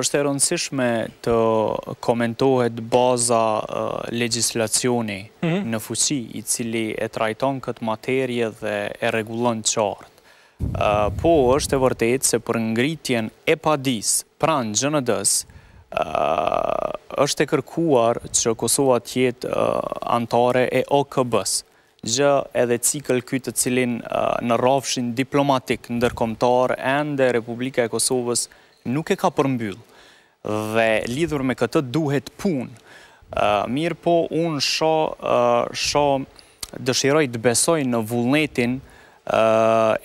është e rëndësishme të komentohet baza legislacioni mhm. në fuqi, i cili e trajton këtë materje dhe e regulon qartë. Po është e vërtet se për ngritjen e padis pranë gjënëdës, është e kërkuar që Kosovë atjetë antare e OKB-së gjë edhe cikël kytë cilin në rafshin diplomatik ndërkomtar e ndë Republika e Kosovës nuk e ka përmbyll dhe lidhur me këtë duhet punë. Mirë po, unë sho, dëshiroj të besoj në vullnetin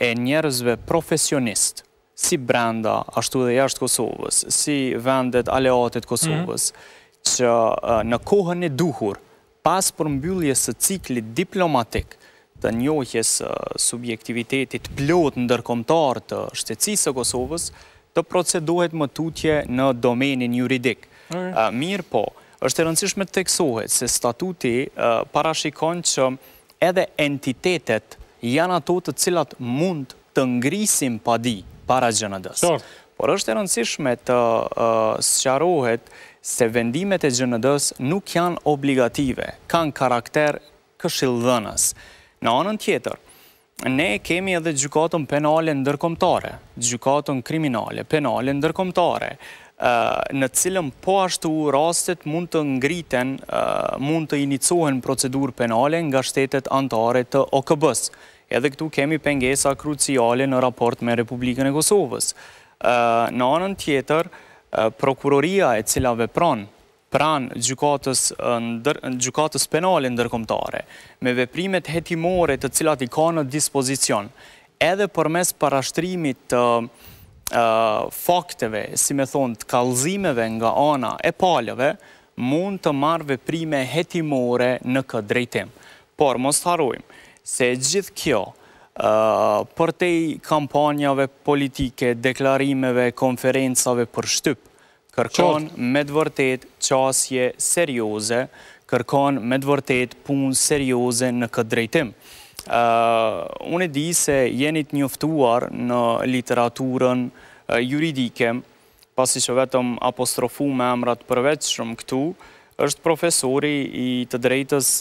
e njerëzve profesionist, si brenda, ashtu dhe jashtë Kosovës, si vendet aleatet Kosovës, mhm. që në kohën e duhur, pas përmbylljes së ciklit diplomatik, të njohjes subjektivitetit plot në dërkomtar të shtetësisë Kosovës, të procedohet më tutje në domenin juridik. Mirë po, është e rëndësishme të teksohet se statuti parashikon që edhe entitetet janë ato të cilat mund të ngrisim padi para gjënëdës. Por është e rëndësishme të sëqarohet se vendimet e gjënëdës nuk janë obligative, kanë karakter këshildhënës. Në anën tjetër, ne kemi edhe gjukatën penale ndërkomtare, gjukatën kriminale, penale ndërkomtare, në cilën po ashtu rastet mund të ngriten, mund të inicohen procedur penale nga shtetet antare të OKB-s. Edhe këtu kemi pengesa kruciale në raport me Republikën e Kosovës. Në anën tjetër, prokuroria e cila pranë, pran gjukatës penale ndërkomtare, me veprimet hetimore të cilat i ka në dispozicion, edhe për mes parashtrimit të fakteve, si me thonë, të kalzimeve nga ana e paljeve, mund të marrë veprime hetimore në këtë drejtim. Por, mos të se gjithë kjo, për te i kampanjave politike, deklarimeve, konferencave për shtypë, kërkon me dëvërtet qasje serioze, kërkon me dëvërtet punë serioze në këtë drejtim. Unë e di se jenit njëftuar në literaturën juridike, pasi që vetëm apostrofu me emrat përveç shumë këtu, është profesori i të drejtës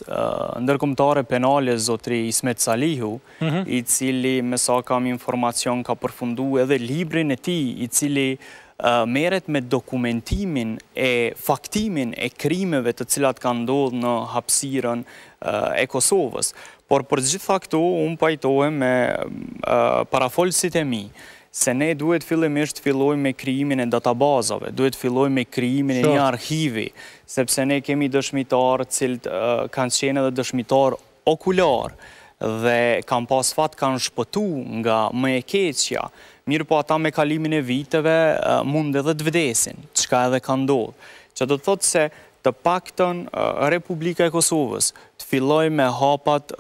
ndërkomtare penale zotri Ismet Salihu, mhm. i cili me sa kam informacion ka përfundu edhe librin e ti, i cili meret me dokumentimin e faktimin e krimeve të cilat ka ndodhë në hapsiren e Kosovës. Por për gjitha këto, unë pajtohem me parafolësit e mi, se ne duhet fillimisht filloj me krimin e databazave, duhet filloj me krimin e një arhivi, sepse ne kemi dëshmitarë cilët kanë qene dhe dëshmitarë okularë, dhe kam pas fat kanë shpëtu nga më e keqja, mirë po ata me kalimin e viteve mund edhe të vdesin, ka edhe ka ndodhë. Që do të thotë se të pakton Republika e Kosovës të filloj me hapat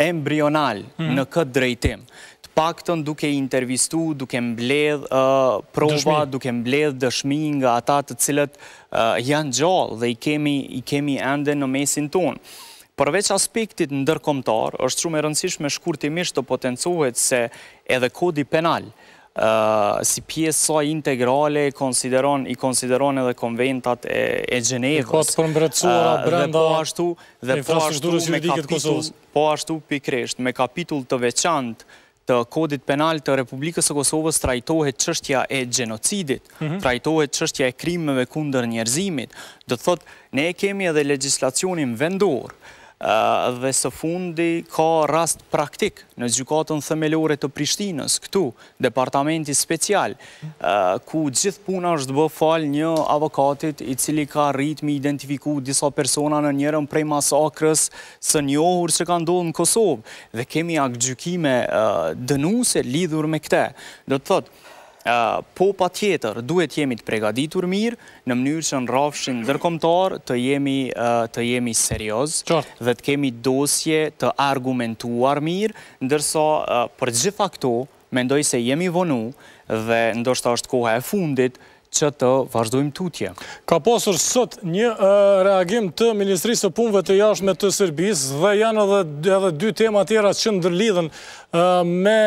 embrional mhm. në këtë drejtim, të pakton duke intervistu, duke mbledh prova, duke mbledh dëshmi nga ata të cilët janë gjallë dhe i kemi ende në mesin tonë. Përveç aspektit në dërkomtar, është shumë e rëndësishme shkurtimisht të potencohet se edhe kodi penal, si pjesë sa integrale i konsideron edhe konventat e Gjenevës dhe po ashtu pikresht me kapitull të veçant të kodit penal të Republikës e Kosovës trajtohet qështja e gjenocidit, mhm. trajtohet qështja e krimeve kunder njerëzimit, dhe thot ne kemi edhe legislacionin vendor dhe së fundi ka rast praktik në gjukatën themelore të Prishtinës, këtu, departamenti special, ku gjithë puna është bë falë një avokatit i cili ka rritë mi identifiku disa persona në njërën prej masakrës së njohur që ka ndodhë në Kosovë, dhe kemi akë gjukime dënuse lidhur me këte. Do të thotë, po pa tjetër duhet jemi të pregaditur mirë në mënyrë që në rafshin dërkomtar të jemi serios dhe të kemi dosje të argumentuar mirë ndërsa për gjitha këto mendoj se jemi vonu dhe ndoshta është koha e fundit që të vazhdojmë tutje. Ka posur sot një reagim të Ministrisë të punëve të jashme të Sërbis dhe janë edhe dy tema tjera që ndërlidhen me